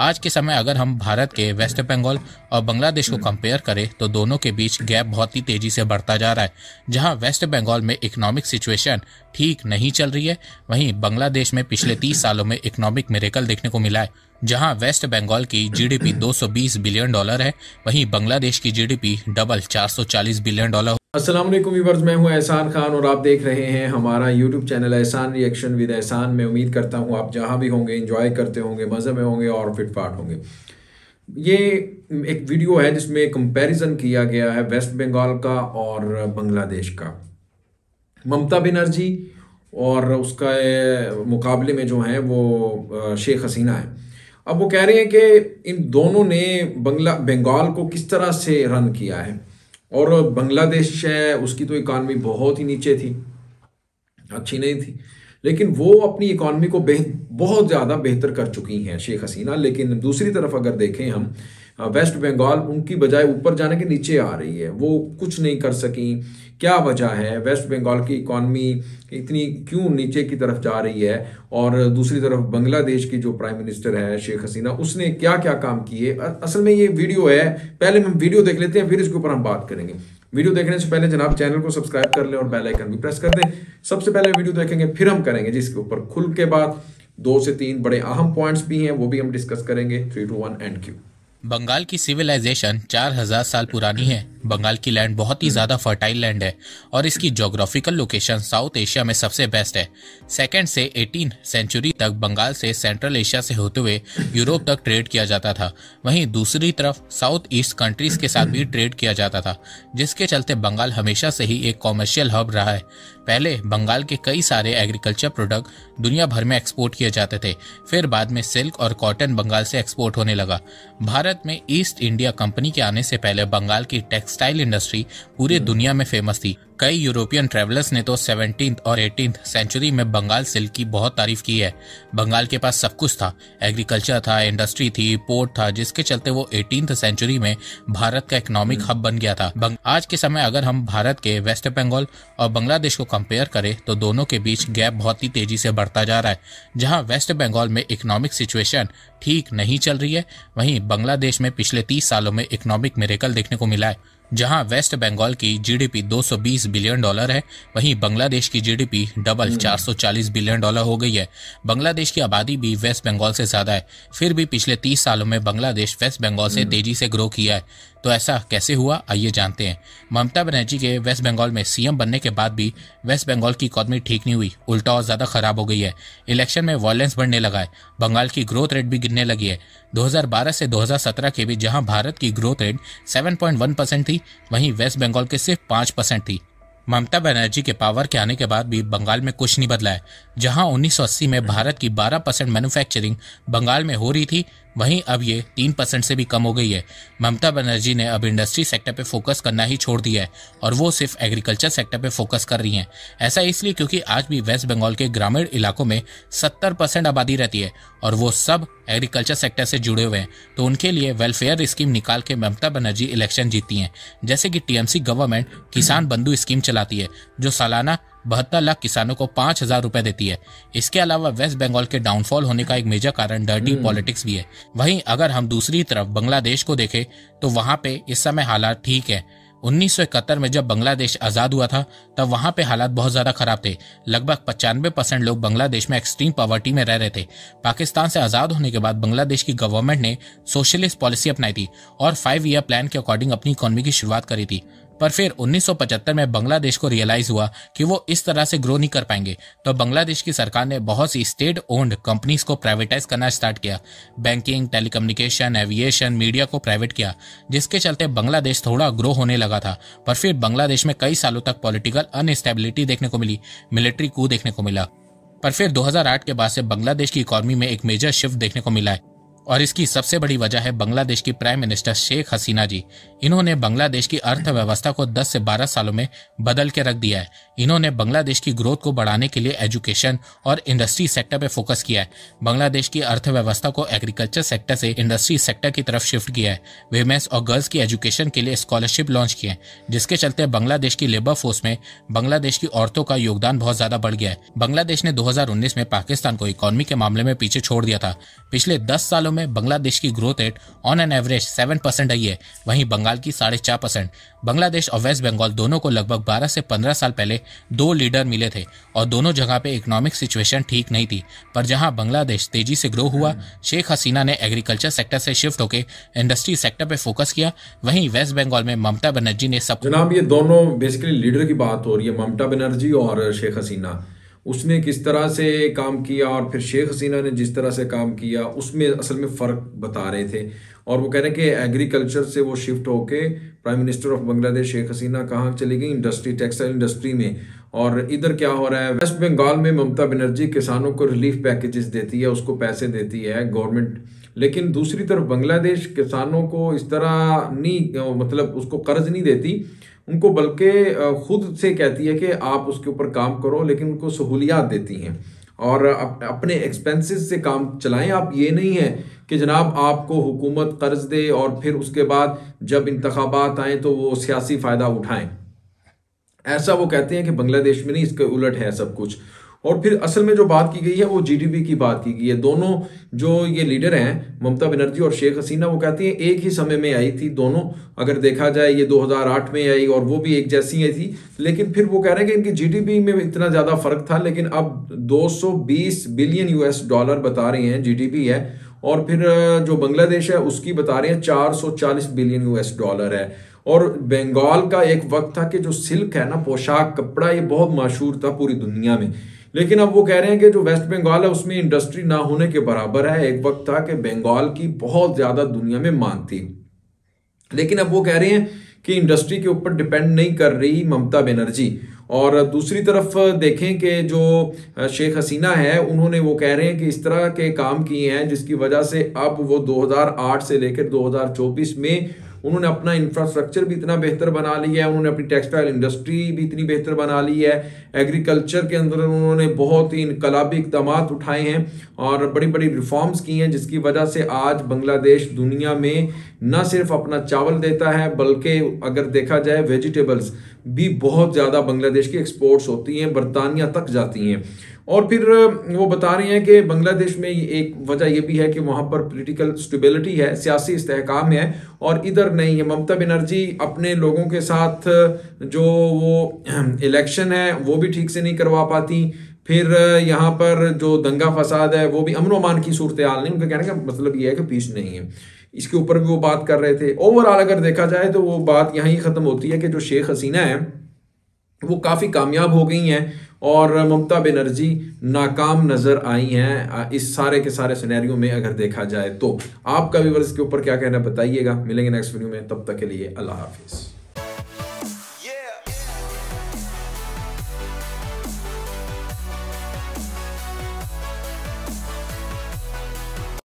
आज के समय अगर हम भारत के वेस्ट बंगाल और बांग्लादेश को कंपेयर करें तो दोनों के बीच गैप बहुत ही तेजी से बढ़ता जा रहा है जहां वेस्ट बंगाल में इकोनॉमिक सिचुएशन ठीक नहीं चल रही है वहीं बांग्लादेश में पिछले तीस सालों में इकोनॉमिक मेरेकल देखने को मिला है जहां वेस्ट बंगाल की जीडीपी 220 बिलियन डॉलर है वहीं बांग्लादेश की जीडीपी डबल 440 बिलियन डॉलर असलम वीवर्स मैं हूं एहसान खान और आप देख रहे हैं हमारा YouTube channel Ehsan reaction with Ehsan मैं उम्मीद करता हूं आप जहां भी होंगे इंजॉय करते होंगे मज़े में होंगे और फिट फाट होंगे ये एक वीडियो है जिसमें कंपैरिजन किया गया है वेस्ट बंगाल का और बांग्लादेश का ममता बनर्जी और उसका मुकाबले में जो हैं वो शेख हसीना है अब वो कह रहे हैं कि इन दोनों ने बंगला बंगाल को किस तरह से रन किया है और बांग्लादेश है उसकी तो इकानमी बहुत ही नीचे थी अच्छी नहीं थी लेकिन वो अपनी इकॉनमी को बेह बहुत ज़्यादा बेहतर कर चुकी हैं शेख हसीना लेकिन दूसरी तरफ अगर देखें हम वेस्ट बंगाल उनकी बजाय ऊपर जाने के नीचे आ रही है वो कुछ नहीं कर सकी क्या वजह है वेस्ट बंगाल की इकॉनमी इतनी क्यों नीचे की तरफ जा रही है और दूसरी तरफ बांग्लादेश की जो प्राइम मिनिस्टर है शेख हसीना उसने क्या क्या काम किए असल में ये वीडियो है पहले हम वीडियो देख लेते हैं फिर इसके ऊपर हम बात करेंगे वीडियो देखने से पहले जनाब चैनल को सब्सक्राइब कर लें और बेल आइकन भी प्रेस कर दें सबसे पहले वीडियो देखेंगे फिर हम करेंगे जिसके ऊपर खुल के बाद दो से तीन बड़े अहम पॉइंट्स भी हैं वो भी हम डिस्कस करेंगे three two one and Q Bengal की सिविलाइजेशन हजार साल पुरानी है बंगाल की लैंड बहुत ही ज़्यादा फर्टाइल लैंड है और इसकी जोग्राफिकल लोकेशन साउथ एशिया में सबसे बेस्ट है सेकेंड से एटीन सेंचुरी तक बंगाल से सेंट्रल एशिया से होते हुए यूरोप तक ट्रेड किया जाता था वहीं दूसरी तरफ साउथ ईस्ट कंट्रीज के साथ भी ट्रेड किया जाता था जिसके चलते बंगाल हमेशा से ही एक कॉमर्शियल हब रहा है पहले बंगाल के कई सारे एग्रीकल्चर प्रोडक्ट दुनिया भर में एक्सपोर्ट किए जाते थे फिर बाद में सिल्क और कॉटन बंगाल से एक्सपोर्ट होने लगा भारत में ईस्ट इंडिया कंपनी के आने से पहले बंगाल की टैक्स टेक्सटाइल इंडस्ट्री पूरे हम्म। दुनिया में फेमस थी कई यूरोपियन ट्रेवलर्स ने तो सेवनटीन और एटीन सेंचुरी में बंगाल सिल्क की बहुत तारीफ की है बंगाल के पास सब कुछ था एग्रीकल्चर था इंडस्ट्री थी पोर्ट था जिसके चलते वो एटीन सेंचुरी में भारत का इकोनॉमिक हब हम्म। बन गया था आज के समय अगर हम भारत के वेस्ट बंगाल और बांग्लादेश को कंपेयर करें तो दोनों के बीच गैप बहुत ही तेजी से बढ़ता जा रहा है जहाँ वेस्ट बंगाल में इकोनॉमिक सिचुएशन ठीक नहीं चल रही है वहीं बांग्लादेश में पिछले तीस सालों में इकोनॉमिक मेरेकल देखने को मिला है जहां वेस्ट बंगाल की जीडीपी 220 बिलियन डॉलर है वहीं बांग्लादेश की जीडीपी डबल 440 बिलियन डॉलर हो गई है बांग्लादेश की आबादी भी वेस्ट बंगाल से ज्यादा है फिर भी पिछले 30 सालों में बांग्लादेश वेस्ट बंगाल से हम्म। तेजी से ग्रो किया है तो ऐसा कैसे हुआ आइए जानते हैं ममता बनर्जी के वेस्ट बंगाल में सीएम बनने के बाद भी वेस्ट बंगाल की इकॉनमी ठीक नहीं हुई उल्टा और ज़्यादा खराब हो गई है इलेक्शन में वॉयलेंस बढ़ने लगा है बंगाल की ग्रोथ रेट भी गिरने लगी है 2012 से 2017 के बीच जहां भारत की ग्रोथ रेट 7.1 परसेंट थी वहीं वेस्ट बंगाल के सिर्फ पांच परसेंट थी ममता बनर्जी के पावर के आने के बाद भी बंगाल में कुछ नहीं बदला है जहां 1980 में भारत की 12 परसेंट मैन्युफैक्चरिंग बंगाल में हो रही थी वहीं अब ये तीन परसेंट से भी कम हो गई है ममता बनर्जी ने अब इंडस्ट्री सेक्टर पे फोकस करना ही छोड़ दिया है और वो सिर्फ एग्रीकल्चर सेक्टर पे फोकस कर रही हैं ऐसा इसलिए क्योंकि आज भी वेस्ट बंगाल के ग्रामीण इलाकों में सत्तर परसेंट आबादी रहती है और वो सब एग्रीकल्चर सेक्टर से जुड़े हुए हैं तो उनके लिए वेलफेयर स्कीम निकाल के ममता बनर्जी इलेक्शन जीतती हैं जैसे कि टीएमसी गवर्नमेंट किसान बंधु स्कीम चलाती है जो सालाना बहत्तर लाख किसानों को पांच हजार रुपए देती है इसके अलावा वेस्ट बंगाल के डाउनफॉल होने का एक मेजर कारण डर्टी हम्म। पॉलिटिक्स भी है वहीं अगर हम दूसरी तरफ बांग्लादेश को देखें तो वहां पे इस समय हालात ठीक है उन्नीस में जब बांग्लादेश आज़ाद हुआ था तब वहाँ पे हालात बहुत ज़्यादा ख़राब थे लगभग पचानवे परसेंट लोग बांग्लादेश में एक्सट्रीम पॉवर्टी में रह रहे थे पाकिस्तान से आज़ाद होने के बाद बांग्लादेश की गवर्नमेंट ने सोशलिस्ट पॉलिसी अपनाई थी और फाइव ईयर प्लान के अकॉर्डिंग अपनी इकोनॉमी की शुरुआत करी थी पर फिर 1975 में बांग्लादेश को रियलाइज हुआ कि वो इस तरह से ग्रो नहीं कर पाएंगे तो बांग्लादेश की सरकार ने बहुत सी स्टेट ओन्ड कंपनीज को प्राइवेटाइज करना स्टार्ट किया बैंकिंग टेलीकम्युनिकेशन एविएशन मीडिया को प्राइवेट किया जिसके चलते बांग्लादेश थोड़ा ग्रो होने लगा था पर फिर बांग्लादेश में कई सालों तक पॉलिटिकल अनस्टेबिलिटी देखने को मिली मिलिट्री कू देखने को मिला पर फिर 2008 के बाद से बांग्लादेश की इकोनॉमी में एक मेजर शिफ्ट देखने को मिला है और इसकी सबसे बड़ी वजह है बांग्लादेश की प्राइम मिनिस्टर शेख हसीना जी इन्होंने बांग्लादेश की अर्थव्यवस्था को 10 से 12 सालों में बदल के रख दिया है इन्होंने बांग्लादेश की ग्रोथ को बढ़ाने के लिए एजुकेशन और इंडस्ट्री सेक्टर पर फोकस किया है बांग्लादेश की अर्थव्यवस्था को एग्रीकल्चर सेक्टर से इंडस्ट्री सेक्टर की तरफ शिफ्ट किया है वेमेंस और गर्ल्स की एजुकेशन के लिए स्कॉलरशिप लॉन्च किए जिसके चलते बांग्लादेश की लेबर फोर्स में बांग्लादेश की औरतों का योगदान बहुत ज्यादा बढ़ गया है बांग्लादेश ने दो में पाकिस्तान को इकोनॉमी के मामले में पीछे छोड़ दिया था पिछले दस सालों में में बांग्लादेश की growth rate on an average seven percent आई है वहीं बंगाल की साढ़े चार परसेंट बांग्लादेश और वेस्ट बंगाल दोनों को लगभग बारह से पंद्रह साल पहले दो लीडर मिले थे और दोनों जगह पे इकोनॉमिक सिचुएशन ठीक नहीं थी पर जहां बांग्लादेश तेजी से ग्रो हुआ शेख हसीना ने एग्रीकल्चर सेक्टर से शिफ्ट होकर इंडस्ट्री सेक्टर पे फोकस किया वहीं वेस्ट बंगाल में ममता बनर्जी ने सब जनाब ये दोनों बेसिकली लीडर की बात हो रही है ममता बनर्जी और शेख हसीना उसने किस तरह से काम किया और फिर शेख हसीना ने जिस तरह से काम किया उसमें असल में फ़र्क बता रहे थे और वो कह रहे हैं कि एग्रीकल्चर से वो शिफ्ट होके prime minister of Bangladesh Sheikh Hasina कहाँ चली गई इंडस्ट्री टेक्सटाइल इंडस्ट्री में और इधर क्या हो रहा है वेस्ट बंगाल में ममता बनर्जी किसानों को रिलीफ पैकेजेस देती है उसको पैसे देती है गवर्नमेंट लेकिन दूसरी तरफ बांग्लादेश किसानों को इस तरह नहीं मतलब उसको कर्ज नहीं देती उनको बल्कि खुद से कहती है कि आप उसके ऊपर काम करो लेकिन उनको सहूलियात देती हैं और अपने एक्सपेंसेस से काम चलाएं आप ये नहीं है कि जनाब आपको हुकूमत कर्ज दे और फिर उसके बाद जब इंतबात आए तो वो सियासी फ़ायदा उठाएं ऐसा वो कहते हैं कि बांग्लादेश में नहीं इसके उलट है सब कुछ और फिर असल में जो बात की गई है वो जीडीपी की बात की गई है दोनों जो ये लीडर हैं ममता बनर्जी और शेख हसीना वो कहती हैं एक ही समय में आई थी दोनों अगर देखा जाए ये 2008 में आई और वो भी एक जैसी आई थी लेकिन फिर वो कह रहे हैं कि इनकी जीडीपी में इतना ज़्यादा फर्क था लेकिन अब 220 बिलियन यूएस डॉलर बता रहे हैं जी है और फिर जो बांग्लादेश है उसकी बता रहे हैं चार बिलियन यूएस डॉलर है और बंगाल का एक वक्त था कि जो सिल्क है ना पोशाक कपड़ा ये बहुत मशहूर था पूरी दुनिया में लेकिन अब वो कह रहे हैं कि जो वेस्ट बंगाल है उसमें इंडस्ट्री ना होने के बराबर है एक वक्त था कि बंगाल की बहुत ज़्यादा दुनिया में मांग थी लेकिन अब वो कह रहे हैं कि इंडस्ट्री के ऊपर डिपेंड नहीं कर रही ममता बनर्जी और दूसरी तरफ देखें कि जो शेख हसीना है उन्होंने वो कह रहे हैं कि इस तरह के काम किए हैं जिसकी वजह से अब वो 2008 से लेकर 2024 में उन्होंने अपना इंफ्रास्ट्रक्चर भी इतना बेहतर बना लिया है उन्होंने अपनी टेक्सटाइल इंडस्ट्री भी इतनी बेहतर बना ली है एग्रीकल्चर के अंदर उन्होंने बहुत ही इनकलाबी इकदाम उठाए हैं और बड़ी बड़ी रिफॉर्म्स की हैं जिसकी वजह से आज बांग्लादेश दुनिया में न सिर्फ अपना चावल देता है बल्कि अगर देखा जाए वेजिटेबल्स भी बहुत ज़्यादा बांग्लादेश की एक्सपोर्ट्स होती हैं बरतानिया तक जाती हैं और फिर वो बता रही हैं कि बांग्लादेश में एक वजह यह भी है कि वहाँ पर पॉलिटिकल स्टेबिलिटी है सियासी इस्तेकाम है और इधर नहीं है ममता बनर्जी अपने लोगों के साथ जो वो इलेक्शन है वो भी ठीक से नहीं करवा पाती फिर यहाँ पर जो दंगा फसाद है वो भी अमन अमान की सूरत हाल नहीं उनका कहने का मतलब ये है कि पीस नहीं है इसके ऊपर भी वो बात कर रहे थे ओवरऑल अगर देखा जाए तो वो बात यहाँ ही ख़त्म होती है कि जो शेख हसीना है वो काफ़ी कामयाब हो गई हैं और ममता बनर्जी नाकाम नज़र आई हैं इस सारे के सारे सिनेरियो में अगर देखा जाए तो आपका व्यवर्स के ऊपर क्या कहना बताइएगा मिलेंगे नेक्स्ट वीडियो में तब तक के लिए अल्लाह हाफिज़